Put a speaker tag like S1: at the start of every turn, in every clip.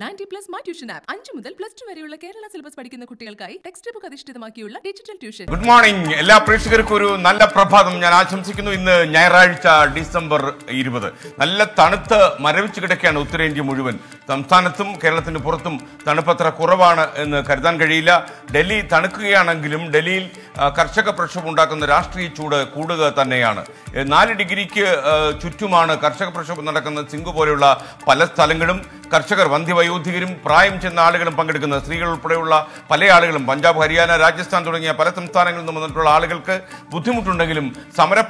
S1: Ninety plus my tuition app അഞ്ച് മുതൽ plus two വരെയുള്ള കേരള സിലബസ് പഠിക്കുന്ന കുട്ടികൾക്കായി ടെക്സ്റ്റ് ബുക്ക് അധിഷ്ഠിതമാക്കിയുള്ള ഡിജിറ്റൽ ട്യൂഷൻ ഗുഡ് മോർണിംഗ്
S2: എല്ലാ പ്രേക്ഷകർക്കും ഒരു നല്ല പ്രഭാതം ഞാൻ ആശംസിക്കുന്നു ഇന്ന് ഞായറാഴ്ച ഡിസംബർ ഇരുപത് നല്ല തണുത്ത് മരവിച്ച് കിടക്കുകയാണ് ഉത്തരേന്ത്യ മുഴുവൻ സംസ്ഥാനത്തും കേരളത്തിന് പുറത്തും തണുപ്പത്ര കുറവാണ് എന്ന് കരുതാൻ കഴിയില്ല ഡൽഹി തണുക്കുകയാണെങ്കിലും ഡൽഹിയിൽ കർഷക പ്രക്ഷോഭം ഉണ്ടാക്കുന്ന രാഷ്ട്രീയ ചൂട് കൂടുക തന്നെയാണ് നാല് ഡിഗ്രിക്ക് ചുറ്റുമാണ് കർഷക പ്രക്ഷോഭം നടക്കുന്ന സിംഗ് പോലെയുള്ള പല സ്ഥലങ്ങളും കർഷകർ വന്ധ്യവയോധികരും പ്രായം ചെന്ന ആളുകളും പങ്കെടുക്കുന്ന സ്ത്രീകൾ ഉൾപ്പെടെയുള്ള പല ആളുകളും പഞ്ചാബ് ഹരിയാന രാജസ്ഥാൻ തുടങ്ങിയ പല സംസ്ഥാനങ്ങളിൽ നിന്നും വന്നിട്ടുള്ള ആളുകൾക്ക് ബുദ്ധിമുട്ടുണ്ടെങ്കിലും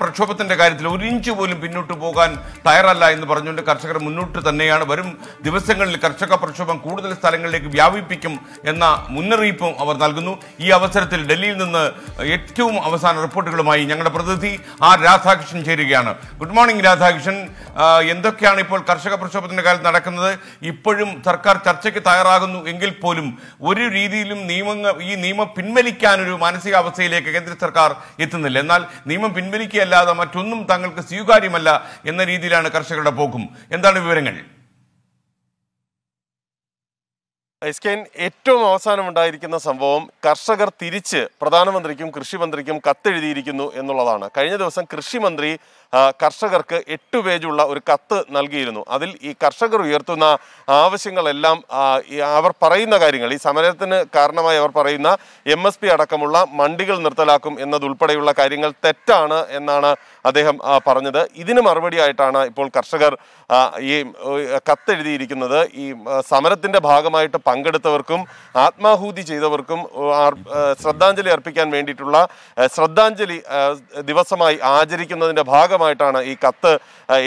S2: പ്രക്ഷോഭത്തിന്റെ കാര്യത്തിൽ ഒരു ഇഞ്ച് പോലും പിന്നോട്ട് പോകാൻ തയ്യാറല്ല എന്ന് പറഞ്ഞുകൊണ്ട് കർഷകർ മുന്നോട്ട് തന്നെയാണ് വരും ദിവസങ്ങളിൽ കർഷക പ്രക്ഷോഭം കൂടുതൽ സ്ഥലങ്ങളിലേക്ക് വ്യാപിപ്പിക്കും എന്ന മുന്നറിയിപ്പും അവർ നൽകുന്നു ഈ അവസരത്തിൽ ഡൽഹിയിൽ നിന്ന് ഏറ്റവും അവസാന റിപ്പോർട്ടുകളുമായി ഞങ്ങളുടെ പ്രതിനിധി ആർ രാധാകൃഷ്ണൻ ചേരുകയാണ് ഗുഡ് മോർണിംഗ് രാധാകൃഷ്ണൻ എന്തൊക്കെയാണ് ഇപ്പോൾ കർഷക പ്രക്ഷോഭത്തിന്റെ കാര്യത്തിൽ നടക്കുന്നത് ഈ ഇപ്പോഴും സർക്കാർ ചർച്ചയ്ക്ക് തയ്യാറാകുന്നു എങ്കിൽ പോലും ഒരു രീതിയിലും നിയമങ്ങൾ ഈ നിയമം പിൻവലിക്കാനൊരു മാനസികാവസ്ഥയിലേക്ക് കേന്ദ്ര സർക്കാർ എത്തുന്നില്ല എന്നാൽ നിയമം പിൻവലിക്കുകയല്ലാതെ മറ്റൊന്നും തങ്ങൾക്ക് സ്വീകാര്യമല്ല എന്ന രീതിയിലാണ് കർഷകരുടെ പോക്കും എന്താണ് വിവരങ്ങൾ
S3: എസ് ഏറ്റവും അവസാനം ഉണ്ടായിരിക്കുന്ന സംഭവം കർഷകർ തിരിച്ച് പ്രധാനമന്ത്രിക്കും കൃഷിമന്ത്രിക്കും കത്തെഴുതിയിരിക്കുന്നു എന്നുള്ളതാണ് കഴിഞ്ഞ ദിവസം കൃഷിമന്ത്രി കർഷകർക്ക് എട്ട് പേജുള്ള ഒരു കത്ത് നൽകിയിരുന്നു അതിൽ ഈ കർഷകർ ഉയർത്തുന്ന ആവശ്യങ്ങളെല്ലാം അവർ പറയുന്ന കാര്യങ്ങൾ ഈ സമരത്തിന് കാരണമായി അവർ പറയുന്ന എം അടക്കമുള്ള മണ്ടികൾ നിർത്തലാക്കും എന്നതുൾപ്പെടെയുള്ള കാര്യങ്ങൾ തെറ്റാണ് എന്നാണ് അദ്ദേഹം പറഞ്ഞത് ഇതിന് മറുപടിയായിട്ടാണ് ഇപ്പോൾ കർഷകർ ഈ കത്തെഴുതിയിരിക്കുന്നത് ഈ സമരത്തിൻ്റെ ഭാഗമായിട്ട് പങ്കെടുത്തവർക്കും ആത്മാഹൂതി ചെയ്തവർക്കും ശ്രദ്ധാഞ്ജലി അർപ്പിക്കാൻ വേണ്ടിയിട്ടുള്ള ശ്രദ്ധാഞ്ജലി ദിവസമായി ആചരിക്കുന്നതിൻ്റെ ഭാഗമായിട്ടാണ് ഈ കത്ത്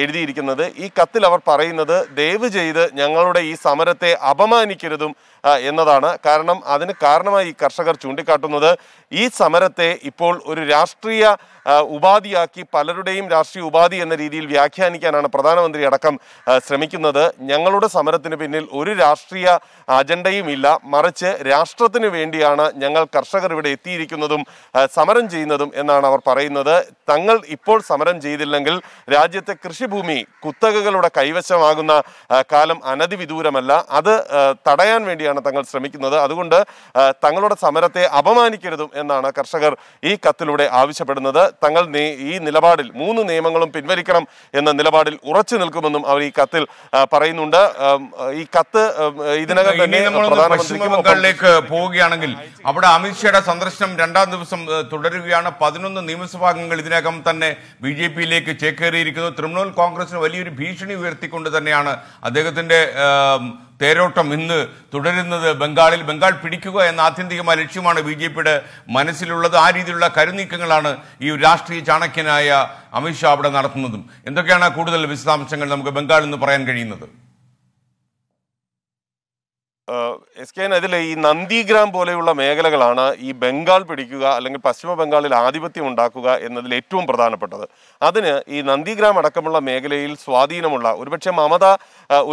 S3: എഴുതിയിരിക്കുന്നത് ഈ കത്തിൽ അവർ പറയുന്നത് ദയവ് ചെയ്ത് ഞങ്ങളുടെ ഈ സമരത്തെ അപമാനിക്കരുതും എന്നതാണ് കാരണം അതിന് കാരണമായി ഈ കർഷകർ ചൂണ്ടിക്കാട്ടുന്നത് ഈ സമരത്തെ ഇപ്പോൾ ഒരു രാഷ്ട്രീയ ഉപാധിയാക്കി പലരുടെയും രാഷ്ട്രീയ ഉപാധി എന്ന രീതിയിൽ വ്യാഖ്യാനിക്കാനാണ് പ്രധാനമന്ത്രി അടക്കം ശ്രമിക്കുന്നത് ഞങ്ങളുടെ സമരത്തിന് പിന്നിൽ ഒരു രാഷ്ട്രീയ അജണ്ടയും ഇല്ല മറിച്ച് രാഷ്ട്രത്തിന് വേണ്ടിയാണ് ഞങ്ങൾ കർഷകർ ഇവിടെ എത്തിയിരിക്കുന്നതും സമരം ചെയ്യുന്നതും എന്നാണ് അവർ പറയുന്നത് തങ്ങൾ ഇപ്പോൾ സമരം ചെയ്തില്ലെങ്കിൽ രാജ്യത്തെ കൃഷിഭൂമി കുത്തകകളുടെ കൈവശമാകുന്ന കാലം അനധിവിദൂരമല്ല അത് തടയാൻ വേണ്ടിയാണ് ചെയ്യാനാണ് തങ്ങൾ ശ്രമിക്കുന്നത് അതുകൊണ്ട് തങ്ങളുടെ സമരത്തെ അപമാനിക്കരുതും എന്നാണ് കർഷകർ ഈ കത്തിലൂടെ ആവശ്യപ്പെടുന്നത് തങ്ങൾ ഈ നിലപാടിൽ മൂന്ന് നിയമങ്ങളും പിൻവലിക്കണം എന്ന നിലപാടിൽ ഉറച്ചു നിൽക്കുമെന്നും അവർ ഈ കത്തിൽ പറയുന്നുണ്ട് ഈ കത്ത് ഇതിനകം തന്നെ
S2: പോവുകയാണെങ്കിൽ അവിടെ അമിത്ഷയുടെ സന്ദർശനം രണ്ടാം ദിവസം തുടരുകയാണ് പതിനൊന്ന് നിയമസഭാംഗങ്ങൾ ഇതിനകം തന്നെ ബി ജെ പിയിലേക്ക് ചേക്കേറിയിരിക്കുന്നു തൃണമൂൽ കോൺഗ്രസിന് വലിയൊരു ഭീഷണി ഉയർത്തിക്കൊണ്ട് തന്നെയാണ് അദ്ദേഹത്തിന്റെ തേരോട്ടം ഇന്ന് തുടരുന്നത് ബംഗാളിൽ ബംഗാൾ പിടിക്കുക എന്ന ആത്യന്തികമായ ലക്ഷ്യമാണ് ബി ജെ പിയുടെ മനസ്സിലുള്ളത് ആ രീതിയിലുള്ള കരുനീക്കങ്ങളാണ് ഈ രാഷ്ട്രീയ ചാണക്യനായ അമിത്ഷാ അവിടെ നടത്തുന്നതും എന്തൊക്കെയാണ് കൂടുതൽ വിശദാംശങ്ങൾ നമുക്ക് ബംഗാളിൽ നിന്ന് പറയാൻ കഴിയുന്നത്
S3: എസ് കെ അതിൽ ഈ നന്ദിഗ്രാം പോലെയുള്ള മേഖലകളാണ് ഈ ബംഗാൾ പിടിക്കുക അല്ലെങ്കിൽ പശ്ചിമ ബംഗാളിൽ ആധിപത്യം ഉണ്ടാക്കുക എന്നതിൽ ഏറ്റവും പ്രധാനപ്പെട്ടത് അതിന് ഈ നന്ദിഗ്രാം അടക്കമുള്ള മേഖലയിൽ സ്വാധീനമുള്ള ഒരുപക്ഷെ മമത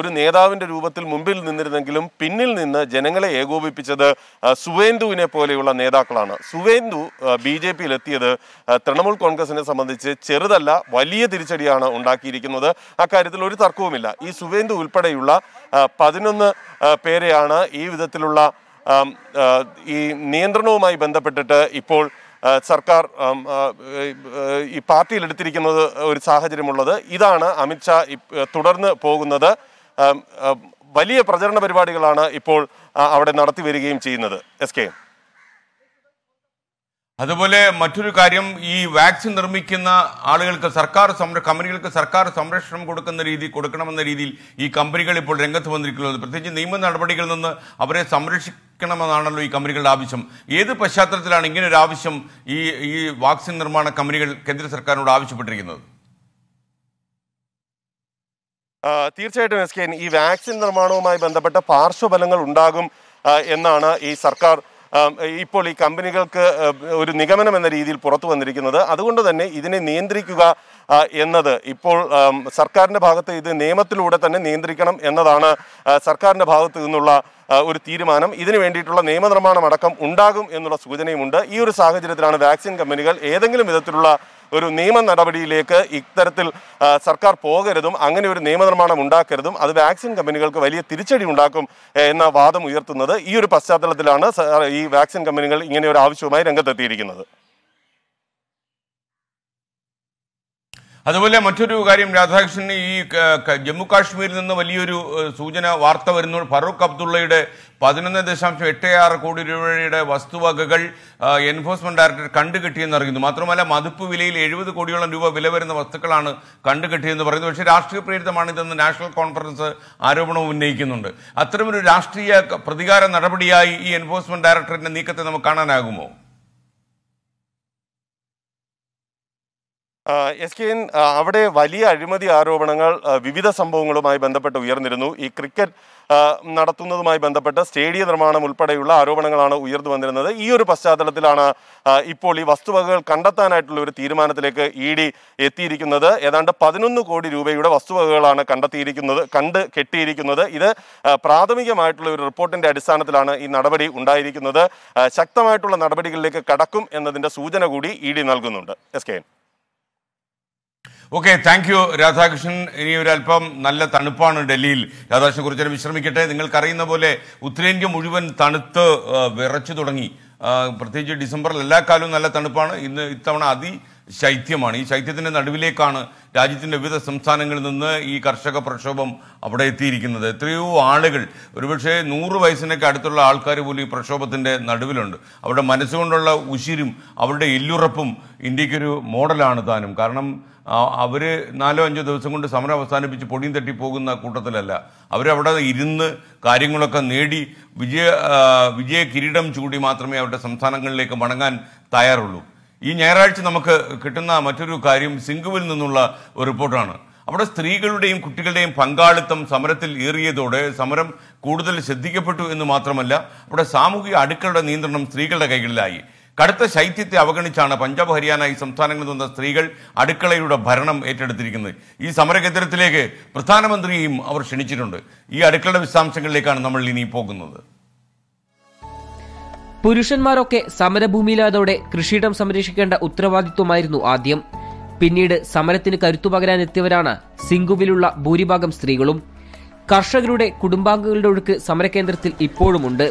S3: ഒരു നേതാവിൻ്റെ രൂപത്തിൽ മുമ്പിൽ നിന്നിരുന്നെങ്കിലും പിന്നിൽ നിന്ന് ജനങ്ങളെ ഏകോപിപ്പിച്ചത് സുവേന്ദുവിനെ പോലെയുള്ള നേതാക്കളാണ് സുവേന്ദു ബി ജെ പിയിലെത്തിയത് തൃണമൂൽ കോൺഗ്രസിനെ സംബന്ധിച്ച് ചെറുതല്ല വലിയ തിരിച്ചടിയാണ് ഉണ്ടാക്കിയിരിക്കുന്നത് അക്കാര്യത്തിൽ ഒരു തർക്കവുമില്ല ഈ സുവേന്ദു ഉൾപ്പെടെയുള്ള പതിനൊന്ന് പേരെയാണ് ഈ വിധത്തിലുള്ള ഈ നിയന്ത്രണവുമായി ബന്ധപ്പെട്ടിട്ട് ഇപ്പോൾ സർക്കാർ ഈ പാർട്ടിയിലെടുത്തിരിക്കുന്നത് എടുത്തിരിക്കുന്നത് ഒരു സാഹചര്യമുള്ളത് ഇതാണ് അമിത്ഷാ തുടർന്ന് പോകുന്നത് വലിയ പ്രചരണ പരിപാടികളാണ് ഇപ്പോൾ അവിടെ നടത്തി വരികയും ചെയ്യുന്നത് എസ് കെ
S2: അതുപോലെ മറ്റൊരു കാര്യം ഈ വാക്സിൻ നിർമ്മിക്കുന്ന ആളുകൾക്ക് സർക്കാർ സംര കമ്പനികൾക്ക് സർക്കാർ സംരക്ഷണം കൊടുക്കുന്ന രീതി കൊടുക്കണമെന്ന രീതിയിൽ ഈ കമ്പനികൾ ഇപ്പോൾ രംഗത്ത് വന്നിരിക്കുന്നത് പ്രത്യേകിച്ച് നിയമ നടപടികളിൽ നിന്ന് അവരെ സംരക്ഷിക്കണമെന്നാണല്ലോ ഈ കമ്പനികളുടെ ആവശ്യം ഏത് പശ്ചാത്തലത്തിലാണ് ഇങ്ങനെ ഒരു ആവശ്യം ഈ ഈ വാക്സിൻ നിർമ്മാണ കമ്പനികൾ കേന്ദ്ര സർക്കാരിനോട് ആവശ്യപ്പെട്ടിരിക്കുന്നത് തീർച്ചയായിട്ടും എസ് കെ ഈ വാക്സിൻ നിർമ്മാണവുമായി ബന്ധപ്പെട്ട
S3: പാർശ്വഫലങ്ങൾ ഉണ്ടാകും എന്നാണ് ഈ സർക്കാർ ഇപ്പോൾ ഈ കമ്പനികൾക്ക് ഒരു നിഗമനം എന്ന രീതിയിൽ പുറത്തു വന്നിരിക്കുന്നത് അതുകൊണ്ട് തന്നെ ഇതിനെ നിയന്ത്രിക്കുക എന്നത് ഇപ്പോൾ സർക്കാരിൻ്റെ ഭാഗത്ത് ഇത് നിയമത്തിലൂടെ തന്നെ നിയന്ത്രിക്കണം എന്നതാണ് സർക്കാരിൻ്റെ ഭാഗത്തു നിന്നുള്ള ഒരു തീരുമാനം ഇതിനു വേണ്ടിയിട്ടുള്ള നിയമനിർമ്മാണം അടക്കം ഉണ്ടാകും എന്നുള്ള സൂചനയുമുണ്ട് ഈ ഒരു സാഹചര്യത്തിലാണ് വാക്സിൻ കമ്പനികൾ ഏതെങ്കിലും വിധത്തിലുള്ള ഒരു നിയമ നടപടിയിലേക്ക് ഇത്തരത്തിൽ സർക്കാർ പോകരുതും അങ്ങനെ ഒരു നിയമനിർമ്മാണം ഉണ്ടാക്കരുതും അത് വാക്സിൻ കമ്പനികൾക്ക് വലിയ തിരിച്ചടി ഉണ്ടാക്കും എന്ന വാദം ഉയർത്തുന്നത് ഈ ഒരു പശ്ചാത്തലത്തിലാണ് ഈ വാക്സിൻ കമ്പനികൾ ഇങ്ങനെ ഒരു ആവശ്യവുമായി രംഗത്തെത്തിയിരിക്കുന്നത്
S2: അതുപോലെ മറ്റൊരു കാര്യം രാധാകൃഷ്ണന് ഈ ജമ്മു കാശ്മീരിൽ നിന്ന് വലിയൊരു സൂചന വാർത്ത വരുന്നു ഫറൂഖ് അബ്ദുള്ളയുടെ പതിനൊന്ന് ദശാംശം എട്ട് ആറ് കോടി രൂപയുടെ വസ്തുവകകൾ എൻഫോഴ്സ്മെന്റ് ഡയറക്ടർ കണ്ടുകെട്ടിയെന്ന് അറിയുന്നു മാത്രമല്ല മതിപ്പ് വിലയിൽ എഴുപത് കോടിയോളം രൂപ വില വരുന്ന വസ്തുക്കളാണ് കണ്ടുകെട്ടിയെന്ന് പറയുന്നു പക്ഷേ രാഷ്ട്രീയ പ്രേരിതമാണ് ഇതെന്ന് നാഷണൽ കോൺഫറൻസ് ആരോപണം ഉന്നയിക്കുന്നുണ്ട് അത്തരമൊരു രാഷ്ട്രീയ പ്രതികാര നടപടിയായി ഈ എൻഫോഴ്സ്മെന്റ് ഡയറക്ടറിന്റെ നീക്കത്തെ നമുക്ക് കാണാനാകുമോ എസ് കെ എൻ അവിടെ വലിയ
S3: അഴിമതി ആരോപണങ്ങൾ വിവിധ സംഭവങ്ങളുമായി ബന്ധപ്പെട്ട് ഉയർന്നിരുന്നു ഈ ക്രിക്കറ്റ് നടത്തുന്നതുമായി ബന്ധപ്പെട്ട് സ്റ്റേഡിയ നിർമ്മാണം ഉൾപ്പെടെയുള്ള ആരോപണങ്ങളാണ് ഉയർന്നു വന്നിരുന്നത് ഈ ഒരു പശ്ചാത്തലത്തിലാണ് ഇപ്പോൾ ഈ വസ്തുവകകൾ കണ്ടെത്താനായിട്ടുള്ള ഒരു തീരുമാനത്തിലേക്ക് ഇ ഡി എത്തിയിരിക്കുന്നത് ഏതാണ്ട് പതിനൊന്ന് കോടി രൂപയുടെ വസ്തുവകകളാണ് കണ്ടെത്തിയിരിക്കുന്നത് കണ്ട് കെട്ടിയിരിക്കുന്നത് ഇത് പ്രാഥമികമായിട്ടുള്ള ഒരു റിപ്പോർട്ടിന്റെ അടിസ്ഥാനത്തിലാണ് ഈ നടപടി ഉണ്ടായിരിക്കുന്നത് ശക്തമായിട്ടുള്ള നടപടികളിലേക്ക് കടക്കും
S2: എന്നതിന്റെ സൂചന കൂടി ഇ ഡി നൽകുന്നുണ്ട് S K N okay thank you Radhakrishnan ഇനി ഒരല്പം നല്ല തണുപ്പാണ് ഡൽഹിയിൽ രാധാകൃഷ്ണൻ കുറച്ചേരം വിശ്രമിക്കട്ടെ നിങ്ങൾക്കറിയുന്ന പോലെ ഉത്തരേന്ത്യ മുഴുവൻ തണുത്ത് വിറച്ചു തുടങ്ങി പ്രത്യേകിച്ച് ഡിസംബറിൽ എല്ലാ കാലവും നല്ല തണുപ്പാണ് ഇന്ന് ഇത്തവണ അതി ശൈത്യമാണ് ഈ ശൈത്യത്തിൻ്റെ നടുവിലേക്കാണ് രാജ്യത്തിൻ്റെ വിവിധ സംസ്ഥാനങ്ങളിൽ നിന്ന് ഈ കർഷക പ്രക്ഷോഭം അവിടെ എത്തിയിരിക്കുന്നത് എത്രയോ ആളുകൾ ഒരുപക്ഷെ നൂറ് വയസ്സിനൊക്കെ അടുത്തുള്ള ആൾക്കാർ പോലും ഈ പ്രക്ഷോഭത്തിൻ്റെ നടുവിലുണ്ട് അവരുടെ മനസ്സുകൊണ്ടുള്ള ഉശിരും അവരുടെ എല്ലുറപ്പും ഇന്ത്യക്കൊരു മോഡലാണ് താനും കാരണം അവർ നാലോ അഞ്ചോ ദിവസം കൊണ്ട് സമരം അവസാനിപ്പിച്ച് പൊടിയും തട്ടി പോകുന്ന കൂട്ടത്തിലല്ല അവരവിടെ ഇരുന്ന് കാര്യങ്ങളൊക്കെ നേടി വിജയ വിജയ കിരീടം ചൂടി മാത്രമേ അവരുടെ സംസ്ഥാനങ്ങളിലേക്ക് മടങ്ങാൻ തയ്യാറുള്ളൂ ഈ ഞായറാഴ്ച നമുക്ക് കിട്ടുന്ന മറ്റൊരു കാര്യം സിംഗുവിൽ നിന്നുള്ള ഒരു റിപ്പോർട്ടാണ് അവിടെ സ്ത്രീകളുടെയും കുട്ടികളുടെയും പങ്കാളിത്തം സമരത്തിൽ ഏറിയതോടെ സമരം കൂടുതൽ ശ്രദ്ധിക്കപ്പെട്ടു എന്ന് മാത്രമല്ല അവിടെ സാമൂഹിക അടുക്കളുടെ നിയന്ത്രണം സ്ത്രീകളുടെ കൈകളിലായി കടുത്ത ശൈത്യത്തെ അവഗണിച്ചാണ് പഞ്ചാബ് ഹരിയാന ഈ സംസ്ഥാനങ്ങളിൽ നിന്ന സ്ത്രീകൾ അടുക്കളയുടെ ഭരണം ഏറ്റെടുത്തിരിക്കുന്നത് ഈ സമരകേന്ദ്രത്തിലേക്ക് പ്രധാനമന്ത്രിയെയും അവർ ക്ഷണിച്ചിട്ടുണ്ട് ഈ അടുക്കളയുടെ വിശദാംശങ്ങളിലേക്കാണ് നമ്മൾ
S1: ഇനി പോകുന്നത് പുരുഷന്മാരൊക്കെ സമരഭൂമിയിലായതോടെ കൃഷിയിടം സംരക്ഷിക്കേണ്ട ഉത്തരവാദിത്വമായിരുന്നു ആദ്യം പിന്നീട് സമരത്തിന് കരുത്തു പകരാനെത്തിയവരാണ് സിംഗുവിലുള്ള ഭൂരിഭാഗം സ്ത്രീകളും കർഷകരുടെ കുടുംബാംഗങ്ങളുടെ ഒഴുക്ക് സമരകേന്ദ്രത്തിൽ ഇപ്പോഴുമുണ്ട്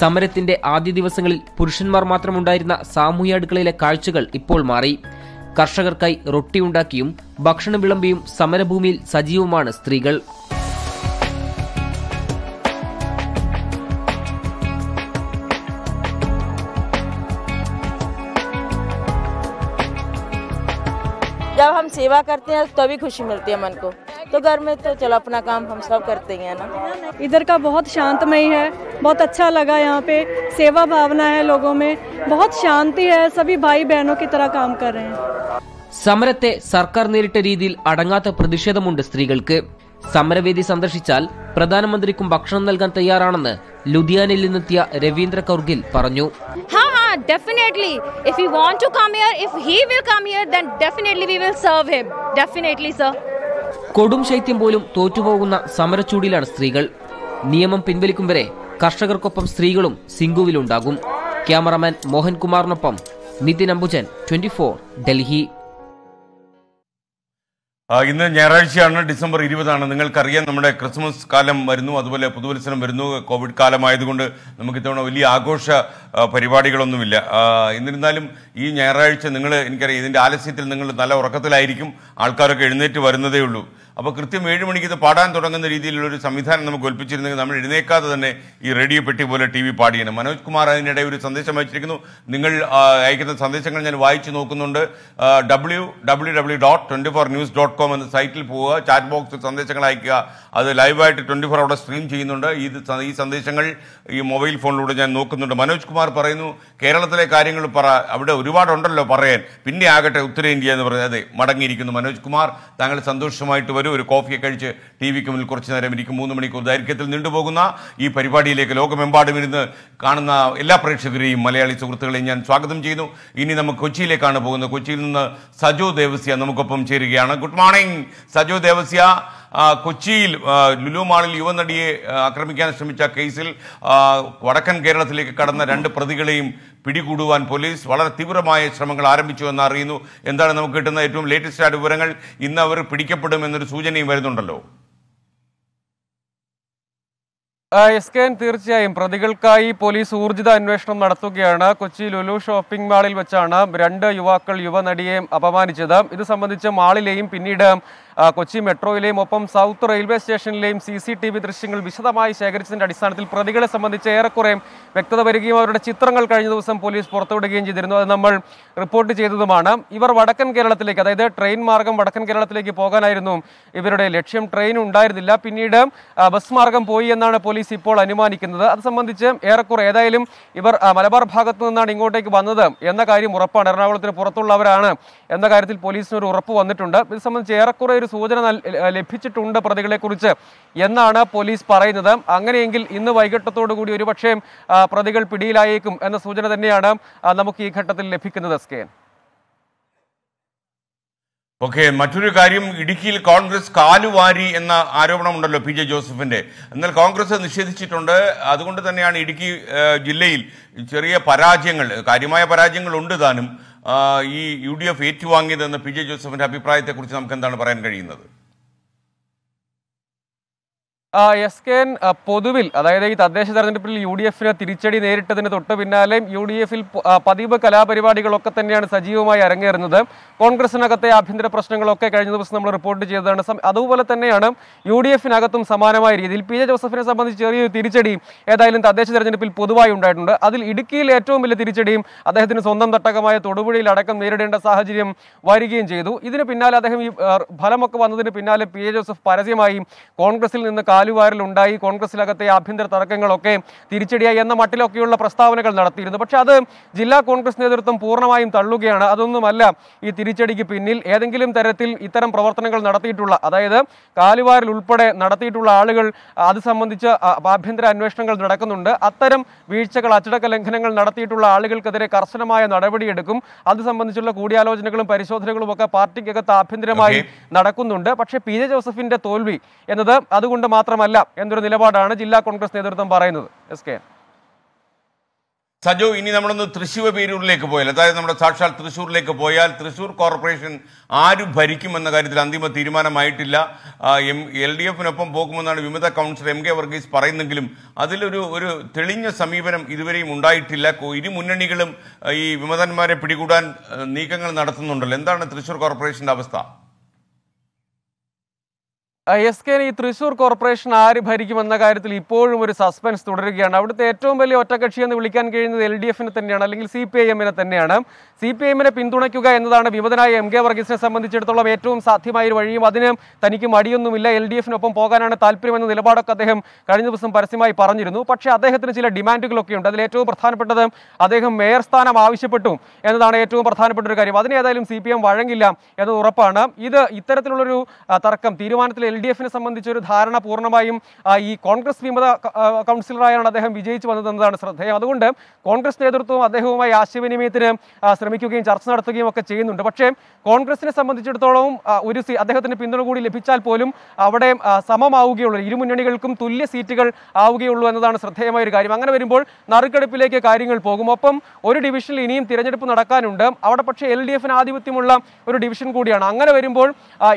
S1: സമരത്തിന്റെ ആദ്യ ദിവസങ്ങളിൽ പുരുഷന്മാർ മാത്രമുണ്ടായിരുന്ന സാമൂഹ്യ അടുക്കളയിലെ കാഴ്ചകൾ ഇപ്പോൾ മാറി കർഷകർക്കായി റൊട്ടിയുണ്ടാക്കിയും ഭക്ഷണം വിളമ്പിയും സമരഭൂമിയിൽ സജീവമാണ് സ്ത്രീകൾ सेवा करते हैं तभी तो खुशी मिलती है मन को तो घर में तो चलो अपना काम हम सब करते हैं ना इधर का बहुत शांतमय है बहुत अच्छा लगा यहाँ पे सेवा भावना है लोगों में बहुत शांति है सभी भाई बहनों की तरह काम कर रहे हैं സമരത്തെ സർക്കാർ നേരിട്ട രീതിയിൽ അടങ്ങാത്ത പ്രതിഷേധമുണ്ട് സ്ത്രീകൾക്ക് സമരവേദി സന്ദർശിച്ചാൽ പ്രധാനമന്ത്രിക്കും ഭക്ഷണം നൽകാൻ തയ്യാറാണെന്ന് ലുധിയാനയിൽ നിന്നെത്തിയ രവീന്ദ്ര കൗർഗിൽ പറഞ്ഞു definitely. If he want to come here, if he will come here, then definitely we will serve him. Definitely, sir. കൊടും ശൈത്യം പോലും തോറ്റുപോകുന്ന സമരച്ചൂടിലാണ് സ്ത്രീകൾ നിയമം പിൻവലിക്കും വരെ കർഷകർക്കൊപ്പം സ്ത്രീകളും സിംഗുവിലുണ്ടാകും ക്യാമറമാൻ മോഹൻകുമാറിനൊപ്പം നിതിൻ അംബുജൻ ട്വന്റി Delhi.
S2: ഇന്ന് ഞായറാഴ്ചയാണ് ഡിസംബർ ഇരുപതാണ് നിങ്ങൾക്കറിയാം നമ്മുടെ ക്രിസ്മസ് കാലം വരുന്നു അതുപോലെ പുതുവത്സരം വരുന്നു കോവിഡ് കാലമായതുകൊണ്ട് നമുക്ക് ഇത്തവണ വലിയ ആഘോഷ പരിപാടികളൊന്നുമില്ല എന്നിരുന്നാലും ഈ ഞായറാഴ്ച നിങ്ങൾ എനിക്കറിയാം ഇതിൻ്റെ ആലസ്യത്തിൽ നിങ്ങൾ നല്ല ഉറക്കത്തിലായിരിക്കും ആൾക്കാരൊക്കെ എഴുന്നേറ്റ് വരുന്നതേ ഉള്ളൂ അപ്പോൾ കൃത്യം ഏഴ് മണിക്ക് ഇത് പാടാൻ തുടങ്ങുന്ന ഒരു സംവിധാനം നമുക്ക് ഒൽപ്പിച്ചിരുന്നെങ്കിൽ നമ്മൾ എഴുന്നേക്കാതെ തന്നെ ഈ റേഡിയോ പെട്ടി പോലെ ടി വി പാടിയാണ് മനോജ് കുമാർ അതിനിടെ ഒരു സന്ദേശം അയച്ചിരിക്കുന്നു നിങ്ങൾ അയക്കുന്ന സന്ദേശങ്ങൾ ഞാൻ വായിച്ചു നോക്കുന്നുണ്ട് W W W dot four news dot com എന്ന സൈറ്റിൽ പോവുക ചാറ്റ് ബോക്സിൽ സന്ദേശങ്ങൾ അയക്കുക അത് ലൈവായിട്ട് ട്വന്റി ഫോർ അവിടെ സ്ട്രീം ചെയ്യുന്നുണ്ട് ഇത് ഈ സന്ദേശങ്ങൾ ഈ മൊബൈൽ ഫോണിലൂടെ ഞാൻ നോക്കുന്നുണ്ട് മനോജ് കുമാർ പറയുന്നു കേരളത്തിലെ കാര്യങ്ങൾ പറ അവിടെ ഒരുപാടുണ്ടല്ലോ പറയാൻ പിന്നെ ആകട്ടെ ഉത്തരേന്ത്യ എന്ന് പറഞ്ഞാൽ അതെ മടങ്ങിയിരിക്കുന്നു മനോജ് കുമാർ താങ്കൾ സന്തോഷമായിട്ട് വരും ഒരു കോഫിയെ കഴിച്ച് ടി വിക്ക് മുന്നിൽ കുറച്ച് നേരം ഇരിക്കും മൂന്ന് മണിക്കൂർ ദൈർഘ്യത്തിൽ നീണ്ടുപോകുന്ന ഈ പരിപാടിയിലേക്ക് ലോകമെമ്പാടും ഇരുന്ന് കാണുന്ന എല്ലാ പ്രേക്ഷകരെയും മലയാളി സുഹൃത്തുക്കളെയും ഞാൻ സ്വാഗതം ചെയ്യുന്നു ഇനി നമുക്ക് കൊച്ചിയിലേക്കാണ് പോകുന്നത് കൊച്ചിയിൽ നിന്ന് സജു ദേവസ്യ നമുക്കൊപ്പം ചേരുകയാണ് ഗുഡ് മോർണിംഗ് സജു ദേവസ്യ കൊച്ചിയിൽ ലുലു മാളിൽ യുവനടിയെ ആക്രമിക്കാൻ ശ്രമിച്ച കേസിൽ വടക്കൻ കേരളത്തിലേക്ക് കടന്ന രണ്ട് പ്രതികളെയും പിടികൂടുവാൻ പോലീസ് വളരെ തീവ്രമായ ശ്രമങ്ങൾ ആരംഭിച്ചു എന്ന് അറിയുന്നു എന്താണ് നമുക്ക് കിട്ടുന്ന ഏറ്റവും ലേറ്റസ്റ്റ് ആയിട്ട് വിവരങ്ങൾ ഇന്ന് അവർ
S4: പിടിക്കപ്പെടുമെന്നൊരു
S2: സൂചനയും വരുന്നുണ്ടല്ലോ
S4: എസ് കെ തീർച്ചയായും പ്രതികൾക്കായി പോലീസ് ഊർജിത അന്വേഷണം നടത്തുകയാണ് കൊച്ചി ലുലു ഷോപ്പിംഗ് മാളിൽ വെച്ചാണ് രണ്ട് യുവാക്കൾ യുവനടിയെ അപമാനിച്ചത് ഇത് സംബന്ധിച്ച് മാളിലെയും പിന്നീട് കൊച്ചി മെട്രോയിലെയും ഒപ്പം സൗത്ത് റെയിൽവേ സ്റ്റേഷനിലെയും സി സി ടി വി ദൃശ്യങ്ങൾ വിശദമായി ശേഖരിച്ചതിൻ്റെ അടിസ്ഥാനത്തിൽ പ്രതികളെ സംബന്ധിച്ച് ഏറെക്കുറെ വ്യക്തത വരികയും അവരുടെ ചിത്രങ്ങൾ കഴിഞ്ഞ ദിവസം പോലീസ് പുറത്തുവിടുകയും ചെയ്തിരുന്നു അത് നമ്മൾ റിപ്പോർട്ട് ചെയ്തതുമാണ് ഇവർ വടക്കൻ കേരളത്തിലേക്ക് അതായത് ട്രെയിൻ മാർഗം വടക്കൻ കേരളത്തിലേക്ക് പോകാനായിരുന്നു ഇവരുടെ ലക്ഷ്യം ട്രെയിൻ ഉണ്ടായിരുന്നില്ല പിന്നീട് ബസ് മാർഗം പോയി എന്നാണ് പോലീസ് ഇപ്പോൾ അനുമാനിക്കുന്നത് അത് സംബന്ധിച്ച് ഏറെക്കുറെ ഏതായാലും ഇവർ മലബാർ ഭാഗത്തു നിന്നാണ് ഇങ്ങോട്ടേക്ക് വന്നത് എന്ന കാര്യം ഉറപ്പാണ് എറണാകുളത്തിന് പുറത്തുള്ളവരാണ് എന്ന കാര്യത്തിൽ പോലീസിന് ഒരു ഉറപ്പ് വന്നിട്ടുണ്ട് ഇത് സംബന്ധിച്ച് ഏറെക്കുറെ ഒരു സൂചന ലഭിച്ചിട്ടുണ്ട് പ്രതികളെക്കുറിച്ച് എന്നാണ് പോലീസ് പറയുന്നത് അങ്ങനെയെങ്കിൽ ഇന്ന് വൈകിട്ടത്തോടുകൂടി ഒരുപക്ഷേ പ്രതികൾ പിടിയിലായേക്കും എന്ന സൂചന തന്നെയാണ് നമുക്ക് ഈ ഘട്ടത്തിൽ ലഭിക്കുന്നത് എസ്
S2: ഓക്കെ മറ്റൊരു കാര്യം ഇടുക്കിയിൽ കോൺഗ്രസ് കാലുവാരി എന്ന ആരോപണമുണ്ടല്ലോ പി ജെ ജോസഫിന്റെ എന്നാൽ കോൺഗ്രസ് നിഷേധിച്ചിട്ടുണ്ട് അതുകൊണ്ട് തന്നെയാണ് ഇടുക്കി ജില്ലയിൽ ചെറിയ പരാജയങ്ങൾ കാര്യമായ പരാജയങ്ങൾ ഉണ്ട് താനും ഈ യു ഡി എഫ് ഏറ്റുവാങ്ങിയതെന്ന് പി ജെ ജോസഫിൻ്റെ അഭിപ്രായത്തെക്കുറിച്ച് നമുക്ക് എന്താണ് പറയാൻ കഴിയുന്നത്
S4: എസ് കെ എൻ പൊതുവിൽ അതായത് ഈ തദ്ദേശ തെരഞ്ഞെടുപ്പിൽ യു ഡി എഫിന് തിരിച്ചടി നേരിട്ടതിന് തൊട്ട് പിന്നാലെയും യു ഡി എഫിൽ പതിവ് കലാപരിപാടികളൊക്കെ തന്നെയാണ് സജീവമായി അരങ്ങേറുന്നത് കോൺഗ്രസിനകത്തെ ആഭ്യന്തര പ്രശ്നങ്ങളൊക്കെ കഴിഞ്ഞ ദിവസം നമ്മൾ റിപ്പോർട്ട് ചെയ്തതാണ് അതുപോലെ തന്നെയാണ് യു ഡി എഫിനകത്തും സമാനമായ രീതിയിൽ പി ജെ ജോസഫിനെ സംബന്ധിച്ച് ചെറിയൊരു തിരിച്ചടി ഏതായാലും തദ്ദേശ തെരഞ്ഞെടുപ്പിൽ പൊതുവായി ഉണ്ടായിട്ടുണ്ട് അതിൽ ഇടുക്കിയിൽ ഏറ്റവും വലിയ തിരിച്ചടിയും അദ്ദേഹത്തിന് സ്വന്തം തട്ടകമായ തൊടുപുഴയിൽ അടക്കം നേരിടേണ്ട സാഹചര്യം വരികയും ചെയ്തു ഇതിന് പിന്നാലെ അദ്ദേഹം ഈ ഫലമൊക്കെ വന്നതിന് പിന്നാലെ പി ജെ ജോസഫ് പരസ്യമായി കോൺഗ്രസിൽ നിന്ന് കാലുവാരലുണ്ടായി കോൺഗ്രസിലകത്തെ ആഭ്യന്തര തർക്കങ്ങളൊക്കെ തിരിച്ചടിയായി എന്ന മട്ടിലൊക്കെയുള്ള പ്രസ്താവനകൾ നടത്തിയിരുന്നു പക്ഷേ അത് ജില്ലാ കോൺഗ്രസ് നേതൃത്വം പൂർണ്ണമായും തള്ളുകയാണ് അതൊന്നുമല്ല ഈ തിരിച്ചടിക്ക് പിന്നിൽ ഏതെങ്കിലും തരത്തിൽ ഇത്തരം പ്രവർത്തനങ്ങൾ നടത്തിയിട്ടുള്ള അതായത് കാലുവാരിൽ ഉൾപ്പെടെ നടത്തിയിട്ടുള്ള ആളുകൾ അത് സംബന്ധിച്ച് ആഭ്യന്തര അന്വേഷണങ്ങൾ നടക്കുന്നുണ്ട് അത്തരം വീഴ്ചകൾ അച്ചടക്ക ലംഘനങ്ങൾ നടത്തിയിട്ടുള്ള ആളുകൾക്കെതിരെ കർശനമായ നടപടിയെടുക്കും അത് സംബന്ധിച്ചുള്ള കൂടിയാലോചനകളും പരിശോധനകളും ഒക്കെ പാർട്ടിക്കകത്ത് ആഭ്യന്തരമായി നടക്കുന്നുണ്ട് പക്ഷേ പി ജെ ജോസഫിന്റെ തോൽവി എന്നത് അതുകൊണ്ട് മാത്രം മാത്രമല്ല എന്നൊരു നിലപാടാണ് ജില്ലാ കോൺഗ്രസ് നേതൃത്വം പറയുന്നത് എസ് കെ
S2: സജു ഇനി നമ്മളൊന്ന് തൃശ്ശൂർ പേരൂരിലേക്ക് പോയാൽ അതായത് നമ്മുടെ സാക്ഷാൽ തൃശ്ശൂരിലേക്ക് പോയാൽ തൃശ്ശൂർ കോർപ്പറേഷൻ ആര് ഭരിക്കുമെന്ന കാര്യത്തിൽ അന്തിമ തീരുമാനമായിട്ടില്ല എം എൽ ഡി എഫിനൊപ്പം പോകുമെന്നാണ് വിമത കൗൺസിലർ എം കെ വർഗീസ് പറയുന്നെങ്കിലും അതിലൊരു ഒരു തെളിഞ്ഞ സമീപനം ഇതുവരെയും ഉണ്ടായിട്ടില്ല ഇരു മുന്നണികളും ഈ വിമതന്മാരെ പിടികൂടാൻ നീക്കങ്ങൾ നടത്തുന്നുണ്ടല്ലോ എന്താണ് തൃശ്ശൂർ കോർപ്പറേഷൻ്റെ അവസ്ഥ
S4: എസ് കെ ഈ തൃശൂർ കോർപ്പറേഷൻ ആര് ഭരിക്കുമെന്ന കാര്യത്തിൽ ഇപ്പോഴും ഒരു സസ്പെൻസ് തുടരുകയാണ് അവിടുത്തെ ഏറ്റവും വലിയ ഒറ്റകക്ഷി എന്ന് വിളിക്കാൻ കഴിയുന്നത് എൽ ഡി എഫിനെ തന്നെയാണ് അല്ലെങ്കിൽ സി പി ഐ എമ്മിനെ തന്നെയാണ് സി പി ഐ എമ്മിനെ പിന്തുണയ്ക്കുക എന്നതാണ് വിമതനായ എം കെ വർഗീസിനെ സംബന്ധിച്ചിടത്തോളം ഏറ്റവും സാധ്യമായ ഒരു വഴിയും അതിന് തനിക്ക് മടിയൊന്നുമില്ല എൽ ഡി എഫിനൊപ്പം പോകാനാണ് താല്പര്യമെന്ന നിലപാടൊക്കെ അദ്ദേഹം കഴിഞ്ഞ ദിവസം പരസ്യമായി പറഞ്ഞിരുന്നു പക്ഷേ അദ്ദേഹത്തിന് ചില ഡിമാൻഡുകളൊക്കെ ഉണ്ട് അതിൽ ഏറ്റവും പ്രധാനപ്പെട്ടത് അദ്ദേഹം മേയർ സ്ഥാനം ആവശ്യപ്പെട്ടു എന്നതാണ് ഏറ്റവും പ്രധാനപ്പെട്ട ഒരു കാര്യം അതിനേതായാലും സി പി എം വഴങ്ങില്ല എന്നത് ഉറപ്പാണ് ഇത് ഇത്തരത്തിലുള്ളൊരു തർക്കം തീരുമാനത്തിൽ എൽഡിഎഫിനെ ഡി എഫിനെ ഒരു ധാരണ പൂർണ്ണമായും ഈ കോൺഗ്രസ് വിമത കൗൺസിലറായാണ് അദ്ദേഹം വിജയിച്ചു വന്നതെന്നതാണ് ശ്രദ്ധേയം അതുകൊണ്ട് കോൺഗ്രസ് നേതൃത്വവും അദ്ദേഹവുമായി ആശയവിനിമയത്തിന് ശ്രമിക്കുകയും ചർച്ച നടത്തുകയും ഒക്കെ ചെയ്യുന്നുണ്ട് പക്ഷേ കോൺഗ്രസിനെ സംബന്ധിച്ചിടത്തോളം ഒരു അദ്ദേഹത്തിന് പിന്തുണ കൂടി ലഭിച്ചാൽ പോലും അവിടെ സമമാവുകയുള്ളൂ ഇരു മുന്നണികൾക്കും തുല്യ സീറ്റുകൾ ആവുകയുള്ളൂ എന്നതാണ് ശ്രദ്ധേയമായ ഒരു കാര്യം അങ്ങനെ വരുമ്പോൾ നറുക്കെടുപ്പിലേക്ക് കാര്യങ്ങൾ പോകും ഒപ്പം ഒരു ഡിവിഷനിൽ ഇനിയും തിരഞ്ഞെടുപ്പ് നടക്കാനുണ്ട് അവിടെ പക്ഷേ എൽ ഡി എഫിന് ആധിപത്യമുള്ള ഒരു ഡിവിഷൻ കൂടിയാണ് അങ്ങനെ വരുമ്പോൾ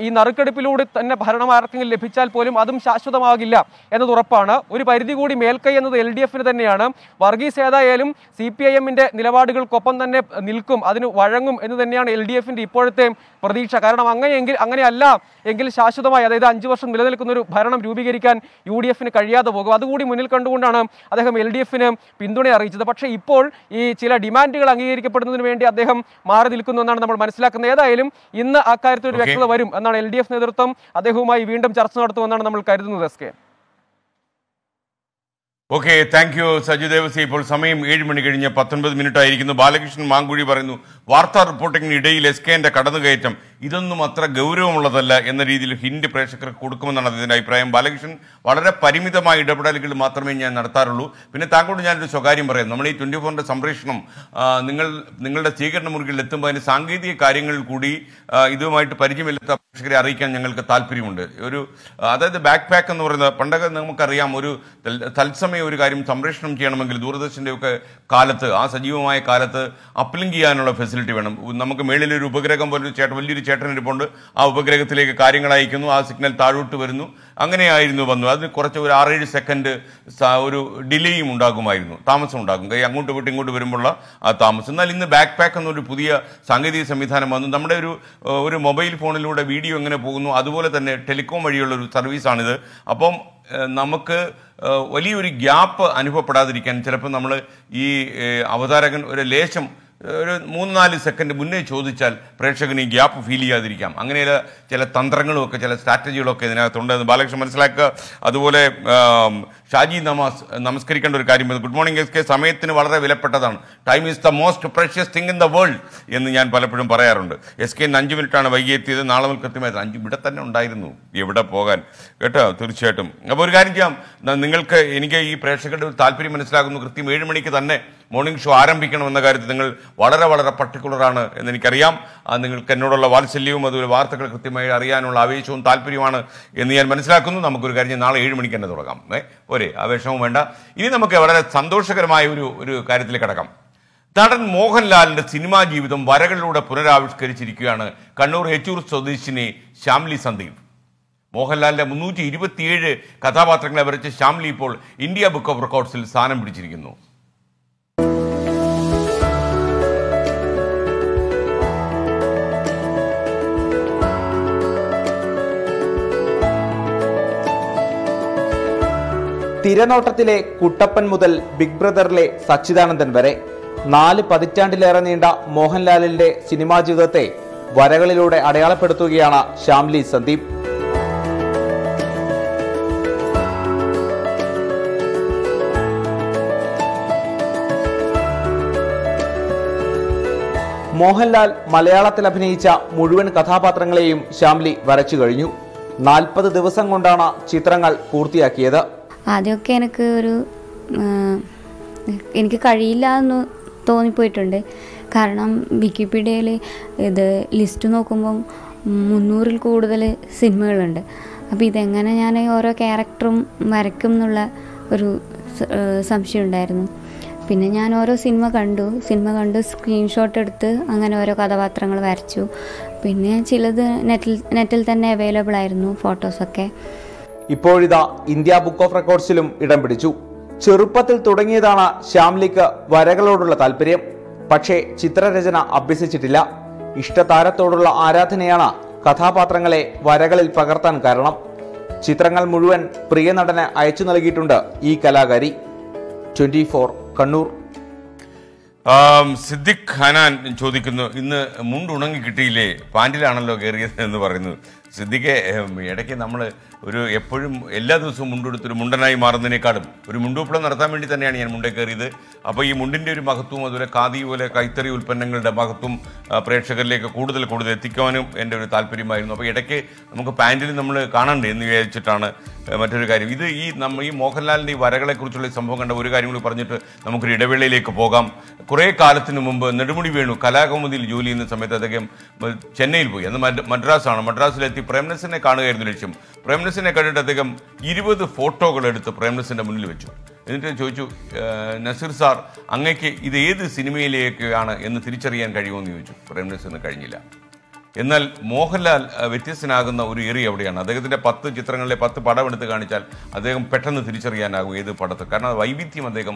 S4: ഈ നറുക്കെടുപ്പിലൂടെ തന്നെ ഭരണം പാർക്കിംഗ് ലഭിച്ചാൽ പോലും അതും ശാശ്വതമാകില്ല എന്നത് ഉറപ്പാണ് ഒരു പരിധി കൂടി മേൽക്കൈ എന്നത് എൽ ഡി എഫിന് തന്നെയാണ് വർഗീസ് ഏതായാലും സി പി ഐ എമ്മിന്റെ നിലപാടുകൾക്കൊപ്പം തന്നെ നിൽക്കും അതിന് വഴങ്ങും എന്ന് തന്നെയാണ് എൽ ഡി എഫിന്റെ ഇപ്പോഴത്തെ പ്രതീക്ഷ കാരണം അങ്ങനെയെങ്കിൽ അങ്ങനെയല്ല എങ്കിൽ ശാശ്വതമായി അതായത് അഞ്ച് വർഷം നിലനിൽക്കുന്ന ഒരു ഭരണം രൂപീകരിക്കാൻ യു ഡി എഫിന് കഴിയാതെ പോകും അതുകൂടി മുന്നിൽ കണ്ടുകൊണ്ടാണ് അദ്ദേഹം എൽ ഡി എഫിന് പിന്തുണ അറിയിച്ചത് പക്ഷേ ഇപ്പോൾ ഈ ചില ഡിമാൻഡുകൾ അംഗീകരിക്കപ്പെടുന്നതിന് വേണ്ടി അദ്ദേഹം മാറി നിൽക്കുന്നു എന്നാണ് നമ്മൾ മനസ്സിലാക്കുന്നത് ഏതായാലും ഇന്ന് അക്കാര്യത്തിൽ ഒരു വ്യക്തത വരും എന്നാണ് എൽ ഡി എഫ് നേതൃത്വം അദ്ദേഹവുമായി വീണ്ടും ചർച്ച നടത്തുമെന്നാണ് നമ്മൾ കരുതുന്നത് S K
S2: okay thank you Saju Devasi ഇപ്പോൾ സമയം ഏഴ് മണി കഴിഞ്ഞ് പത്തൊൻപത് മിനിറ്റ് ആയിരിക്കുന്നു ബാലകൃഷ്ണൻ മാങ്കുഴി പറയുന്നു വാർത്താ റിപ്പോർട്ടിങ്ങിനിടയിൽ എസ് കെന്റെ കടന്നുകയറ്റം ഇതൊന്നും അത്ര ഗൗരവമുള്ളതല്ല എന്ന രീതിയിൽ ഹിന്ദ് പ്രേക്ഷകർക്ക് കൊടുക്കുമെന്നാണ് അതിൻ്റെ അഭിപ്രായം ബാലകൃഷ്ണൻ വളരെ പരിമിതമായ ഇടപെടലുകൾ മാത്രമേ ഞാൻ നടത്താറുള്ളൂ പിന്നെ താങ്കളോട് ഞാനൊരു സ്വകാര്യം പറയാം നമ്മൾ ഈ ട്വൻറ്റി ഫോറിൻ്റെ സംപ്രേഷണം നിങ്ങൾ നിങ്ങളുടെ സ്വീകരണ മുറികളിൽ എത്തുമ്പോൾ അതിൻ്റെ സാങ്കേതിക കാര്യങ്ങളിൽ കൂടി ഇതുമായിട്ട് പരിചയമില്ലാത്ത പ്രേക്ഷകരെ അറിയിക്കാൻ ഞങ്ങൾക്ക് താല്പര്യമുണ്ട് ഒരു അതായത് ബാക്ക് പാക്ക് എന്ന് പറയുന്നത് പണ്ടൊക്കെ നമുക്കറിയാം ഒരു തത്സമയം മാത്രമേ ഒരു കാര്യം സംരക്ഷണം ചെയ്യണമെങ്കിൽ ദൂരദർശൻ്റെയൊക്കെ കാലത്ത് ആ സജീവമായ കാലത്ത് അപ്ലിങ്ക് ചെയ്യാനുള്ള ഫെസിലിറ്റി വേണം നമുക്ക് മേളിൽ ഒരു ഉപഗ്രഹം പോലെ ചേട്ടൻ വലിയൊരു ചേട്ടൻ ആ ഉപഗ്രഹത്തിലേക്ക് കാര്യങ്ങൾ അയക്കുന്നു ആ സിഗ്നൽ താഴോട്ട് വരുന്നു അങ്ങനെയായിരുന്നു വന്നു അതിന് കുറച്ച് ഒരു ആറേഴ് സെക്കൻഡ് ഒരു ഡിലേയും ഉണ്ടാകുമായിരുന്നു താമസം ഉണ്ടാകും കൈ അങ്ങോട്ട് വിട്ട് ഇങ്ങോട്ട് വരുമ്പോഴുള്ള ആ താമസം എന്നാൽ ഇന്ന് ബാക്ക് പാക്ക് എന്നൊരു പുതിയ സാങ്കേതിക സംവിധാനം വന്നു നമ്മുടെ ഒരു ഒരു മൊബൈൽ ഫോണിലൂടെ വീഡിയോ എങ്ങനെ പോകുന്നു അതുപോലെ തന്നെ ടെലികോം വഴിയുള്ള ഒരു സർവീസാണിത് അപ്പം നമുക്ക് വലിയൊരു ഗ്യാപ്പ് അനുഭവപ്പെടാതിരിക്കാൻ ചിലപ്പോൾ നമ്മൾ ഈ അവതാരകൻ ഒരു ലേശം ഒരു മൂന്ന് നാല് സെക്കൻഡ് മുന്നേ ചോദിച്ചാൽ പ്രേക്ഷകന് ഈ ഗ്യാപ്പ് ഫീൽ ചെയ്യാതിരിക്കാം അങ്ങനെയുള്ള ചില തന്ത്രങ്ങളുമൊക്കെ ചില സ്ട്രാറ്റജികളൊക്കെ ഇതിനകത്തുണ്ട് ബാലകൃഷ്ണൻ മനസ്സിലാക്കുക അതുപോലെ ഷാജി നമാസ് നമസ്കരിക്കേണ്ട ഒരു കാര്യം ഗുഡ് മോർണിംഗ് എസ് കെ സമയത്തിന് വളരെ വിലപ്പെട്ടതാണ് time is the most precious thing in the world എന്ന് ഞാൻ പലപ്പോഴും പറയാറുണ്ട് എസ് കെ അഞ്ച് മിനിറ്റാണ് വൈകിയെത്തിയത് നാളെ മുതൽ കൃത്യമായത് അഞ്ച് ഇവിടെ തന്നെ ഉണ്ടായിരുന്നു എവിടെ പോകാൻ കേട്ടോ തീർച്ചയായിട്ടും അപ്പോൾ ഒരു കാര്യം ചെയ്യാം നിങ്ങൾക്ക് എനിക്ക് ഈ പ്രേക്ഷകരുടെ താല്പര്യം മനസ്സിലാകുന്നു കൃത്യം ഏഴ് മണിക്ക് തന്നെ മോർണിംഗ് ഷോ ആരംഭിക്കണമെന്ന കാര്യത്തിൽ നിങ്ങൾ വളരെ വളരെ പർട്ടിക്കുലറാണ് എനിക്കറിയാം നിങ്ങൾക്ക് എന്നോടുള്ള വാത്സല്യവും അതുപോലെ വാർത്തകൾ കൃത്യമായി അറിയാനുള്ള ആവേശവും താല്പര്യമാണ് എന്ന് ഞാൻ മനസ്സിലാക്കുന്നു നമുക്കൊരു കാര്യം നാളെ ഏഴ് മണിക്ക് തന്നെ തുടങ്ങാം പോരെ ആ വിഷമവും വേണ്ട ഇനി നമുക്ക് വളരെ സന്തോഷകരമായ ഒരു ഒരു കാര്യത്തിൽ കിടക്കാം നടൻ മോഹൻലാലിൻ്റെ സിനിമാ ജീവിതം വരകളിലൂടെ പുനരാവിഷ്കരിച്ചിരിക്കുകയാണ് കണ്ണൂർ ഏച്ചൂർ സ്വദേശിനി ശ്യാംലി സന്ദീപ് മോഹൻലാലിൻ്റെ മുന്നൂറ്റി ഇരുപത്തിയേഴ് കഥാപാത്രങ്ങളെ വരച്ച് ശ്യാംലി ഇപ്പോൾ ഇന്ത്യ ബുക്ക് ഓഫ് റെക്കോർഡ്സിൽ സ്ഥാനം പിടിച്ചിരിക്കുന്നു
S4: തിരനോട്ടത്തിലെ
S2: കുട്ടപ്പൻ മുതൽ ബിഗ് ബ്രദറിലെ സച്ചിദാനന്ദൻ വരെ നാല് പതിറ്റാണ്ടിലേറെ നീണ്ട മോഹൻലാലിന്റെ സിനിമാ ജീവിതത്തെ വരകളിലൂടെ അടയാളപ്പെടുത്തുകയാണ് ശ്യാംലി സന്ദീപ് മോഹൻലാൽ മലയാളത്തിൽ അഭിനയിച്ച മുഴുവൻ കഥാപാത്രങ്ങളെയും ശ്യാംലി വരച്ചു കഴിഞ്ഞു നാൽപ്പത് ദിവസം കൊണ്ടാണ് ചിത്രങ്ങൾ പൂർത്തിയാക്കിയത്
S1: ആദ്യമൊക്കെ എനിക്ക് ഒരു എനിക്ക് കഴിയില്ല എന്ന് തോന്നിപ്പോയിട്ടുണ്ട് കാരണം വിക്കിപീഡിയയിൽ ഇത് ലിസ്റ്റ് നോക്കുമ്പം മുന്നൂറിൽ കൂടുതൽ സിനിമകളുണ്ട് അപ്പോൾ ഇതെങ്ങനെ ഞാൻ ഓരോ ക്യാരക്ടറും വരയ്ക്കും എന്നുള്ള ഒരു സംശയം ഉണ്ടായിരുന്നു പിന്നെ ഞാൻ ഓരോ സിനിമ കണ്ടു സിനിമ കണ്ട് സ്ക്രീൻഷോട്ട് എടുത്ത് അങ്ങനെ ഓരോ കഥാപാത്രങ്ങൾ വരച്ചു പിന്നെ ചിലത് നെറ്റിൽ നെറ്റിൽ തന്നെ അവൈലബിൾ ആയിരുന്നു ഫോട്ടോസൊക്കെ
S2: ഇപ്പോഴിതാ ഇന്ത്യ ബുക്ക് ഓഫ് റെക്കോർഡ്സിലും ഇടം പിടിച്ചു ചെറുപ്പത്തിൽ തുടങ്ങിയതാണ് ശ്യാംലിക്ക് വരകളോടുള്ള താല്പര്യം പക്ഷേ ചിത്രരചന അഭ്യസിച്ചിട്ടില്ല ഇഷ്ടതാരത്തോടുള്ള ആരാധനയാണ് കഥാപാത്രങ്ങളെ വരകളിൽ പകർത്താൻ കാരണം ചിത്രങ്ങൾ മുഴുവൻ പ്രിയ നടന് അയച്ചു നൽകിയിട്ടുണ്ട് ഈ കലാകാരി
S4: ട്വന്റി ഫോർ കണ്ണൂർ
S2: സിദ്ദിഖ് ഹനാൻ ചോദിക്കുന്നു ഇന്ന് മുണ്ടുണങ്ങി കിട്ടിയില്ലേ പാൻറ്റിലാണല്ലോ കയറിയത് എന്ന് പറയുന്നത് സിദ്ദിഖെ ഇടയ്ക്ക് നമ്മൾ ഒരു എപ്പോഴും എല്ലാ ദിവസവും മുണ്ടെടുത്തൊരു മുണ്ടനായി മാറുന്നതിനേക്കാളും ഒരു മുണ്ടൂപ്പളം നടത്താൻ വേണ്ടി തന്നെയാണ് ഞാൻ മുണ്ടേ കയറിയത് അപ്പോൾ ഈ മുണ്ടിൻ്റെ ഒരു മഹത്വം അതുപോലെ ഖാദി പോലെ കൈത്തറി ഉൽപ്പന്നങ്ങളുടെ മഹത്വം പ്രേക്ഷകരിലേക്ക് കൂടുതൽ കൂടുതൽ എത്തിക്കുവാനും എൻ്റെ ഒരു താല്പര്യമായിരുന്നു അപ്പോൾ ഇടയ്ക്ക് നമുക്ക് പാൻറ്റിൽ നമ്മൾ കാണണ്ടേ എന്ന് വിചാരിച്ചിട്ടാണ് മറ്റൊരു കാര്യം ഇത് ഈ നമ്മൾ ഈ മോഹൻലാലിൻ്റെ ഈ വരകളെക്കുറിച്ചുള്ള സംഭവം കണ്ട ഒരു കാര്യം കൂടി പറഞ്ഞിട്ട് നമുക്കൊരു ഇടവേളയിലേക്ക് പോകാം കുറേ കാലത്തിന് മുമ്പ് നെടുമുടി വേണു കലാകൗമുദിയിൽ ജോലി ചെയ്യുന്ന സമയത്ത് അദ്ദേഹം ചെന്നൈയിൽ പോയി അന്ന് മദ്രാസാണ് മദ്രാസിലെത്തി എത്തി പ്രേംനസിനെ കാണുകയായിരുന്നു ലക്ഷ്യം പ്രേംനസിനെ കണ്ടിട്ട് അദ്ദേഹം ഇരുപത് ഫോട്ടോകൾ എടുത്ത് പ്രേംനസിൻ്റെ മുന്നിൽ വെച്ചു എന്നിട്ട് ചോദിച്ചു നസീർ സാർ അങ്ങക്ക് ഇത് ഏത് സിനിമയിലേക്കാണ് എന്ന് തിരിച്ചറിയാൻ കഴിയുമെന്ന് ചോദിച്ചു പ്രേംനസിന് കഴിഞ്ഞില്ല എന്നാൽ മോഹൻലാൽ വ്യത്യസ്തനാകുന്ന ഒരു ഏറി അവിടെയാണ് അദ്ദേഹത്തിൻ്റെ പത്ത് ചിത്രങ്ങളിലെ പത്ത് പടം എടുത്ത് കാണിച്ചാൽ അദ്ദേഹം പെട്ടെന്ന് തിരിച്ചറിയാനാകും ഏത് പടത്ത് കാരണം വൈവിധ്യം അദ്ദേഹം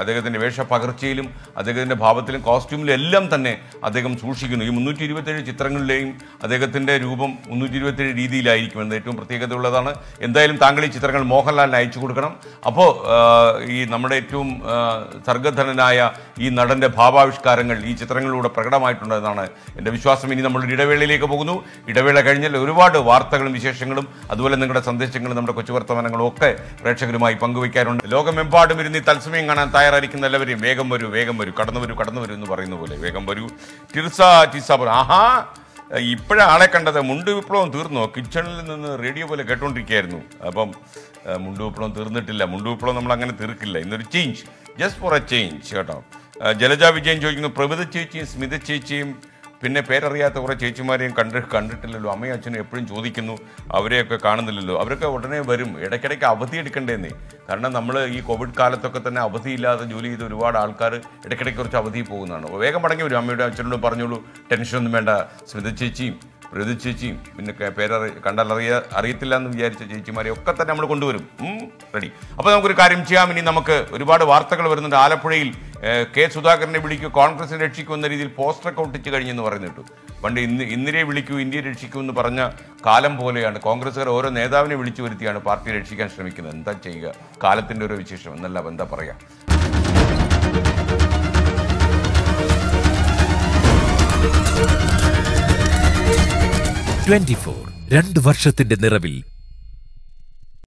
S2: അദ്ദേഹത്തിൻ്റെ പകർച്ചയിലും അദ്ദേഹത്തിൻ്റെ ഭാവത്തിലും കോസ്റ്റ്യൂമിലും എല്ലാം തന്നെ അദ്ദേഹം സൂക്ഷിക്കുന്നു ഈ മുന്നൂറ്റി ഇരുപത്തേഴ് ചിത്രങ്ങളിലെയും അദ്ദേഹത്തിൻ്റെ രൂപം മുന്നൂറ്റി ഇരുപത്തേഴ് രീതിയിലായിരിക്കും എന്ന് ഏറ്റവും പ്രത്യേകത ഉള്ളതാണ് എന്തായാലും താങ്കൾ ഈ ചിത്രങ്ങൾ മോഹൻലാലിന് അയച്ചു കൊടുക്കണം അപ്പോൾ ഈ നമ്മുടെ ഏറ്റവും സർഗധനനായ ഈ നടൻ്റെ ഭാവാവിഷ്കാരങ്ങൾ ഈ ചിത്രങ്ങളിലൂടെ പ്രകടമായിട്ടുണ്ടെന്നാണ് എൻ്റെ വിശ്വാസം ഇനി നമ്മളൊരു ഇടവേളയിലേക്ക് പോകുന്നു ഇടവേള കഴിഞ്ഞാൽ ഒരുപാട് വാർത്തകളും വിശേഷങ്ങളും അതുപോലെ നിങ്ങളുടെ സന്ദേശങ്ങളും നമ്മുടെ കൊച്ചു വർത്തമാനങ്ങളും ഒക്കെ പ്രേക്ഷകരുമായി പങ്കുവയ്ക്കാറുണ്ട് ലോകമെമ്പാടും ഇരുന്ന് തത്സമയം കാണാൻ തയ്യാറായിരിക്കുന്ന എല്ലാവരെയും വേഗം വരൂ വേഗം വരൂ കടന്നു വരൂ കടന്നു വരൂ എന്ന് പറയുന്ന പോലെ വേഗം വരൂ ടിർസ ടിസ ആഹാ ഇപ്പോഴാണ് ആളെ കണ്ടത് മുണ്ട് വിപ്ലവം തീർന്നോ കിച്ചണിൽ നിന്ന് റേഡിയോ പോലെ കേട്ടോണ്ടിരിക്കുകയായിരുന്നു അപ്പം മുണ്ട് വിപ്ലവം തീർന്നിട്ടില്ല മുണ്ട് വിപ്ലവം നമ്മൾ അങ്ങനെ തീർക്കില്ല ഇന്നൊരു change just for a change കേട്ടോ ജലജ വിജയൻ ചോദിക്കുന്നു പ്രമിത ചേച്ചിയും സ്മിത ചേച്ചിയും പിന്നെ പേരറിയാത്ത കുറേ ചേച്ചിമാരെയും കണ്ട് കണ്ടിട്ടില്ലല്ലോ അമ്മയും അച്ഛനും എപ്പോഴും ചോദിക്കുന്നു അവരെയൊക്കെ കാണുന്നില്ലല്ലോ അവരൊക്കെ ഉടനെ വരും ഇടയ്ക്കിടയ്ക്ക് അവധി എടുക്കണ്ടേന്ന് കാരണം നമ്മൾ ഈ കോവിഡ് കാലത്തൊക്കെ തന്നെ അവധിയില്ലാതെ ജോലി ചെയ്ത് ഒരുപാട് ആൾക്കാർ ഇടയ്ക്കിടയ്ക്ക് കുറച്ച് അവധി പോകുന്നതാണ് വേഗം മടങ്ങി വരും അമ്മയുടെ അച്ഛനോട് പറഞ്ഞോളൂ ടെൻഷനൊന്നും വേണ്ട സ്മിത ചേച്ചിയും പ്രതി ചേച്ചിയും പിന്നെ പേരറി കണ്ടാലറിയ അറിയത്തില്ല എന്ന് വിചാരിച്ച ചേച്ചിമാരെ ഒക്കെ തന്നെ നമ്മൾ കൊണ്ടുവരും റെഡി അപ്പോൾ നമുക്കൊരു കാര്യം ചെയ്യാം ഇനി നമുക്ക് ഒരുപാട് വാർത്തകൾ വരുന്നുണ്ട് ആലപ്പുഴയിൽ കെ സുധാകരനെ വിളിക്കൂ കോൺഗ്രസിനെ രക്ഷിക്കൂ എന്ന രീതിയിൽ ഒക്കെ ഒട്ടിച്ച് കഴിഞ്ഞെന്ന് എന്ന് കേട്ടു പണ്ട് ഇന്ന് ഇന്ദിരയെ വിളിക്കൂ ഇന്ത്യയെ രക്ഷിക്കൂ എന്ന് പറഞ്ഞ കാലം പോലെയാണ് കോൺഗ്രസ്സുകാർ ഓരോ നേതാവിനെ വിളിച്ചു വരുത്തിയാണ് പാർട്ടിയെ രക്ഷിക്കാൻ ശ്രമിക്കുന്നത് എന്താ ചെയ്യുക കാലത്തിൻ്റെ ഒരു വിശേഷം എന്നല്ല എന്താ പറയുക
S4: Thank you. ട്വന്റി ഫോർ രണ്ട് വർഷത്തിന്റെ നിറവിൽ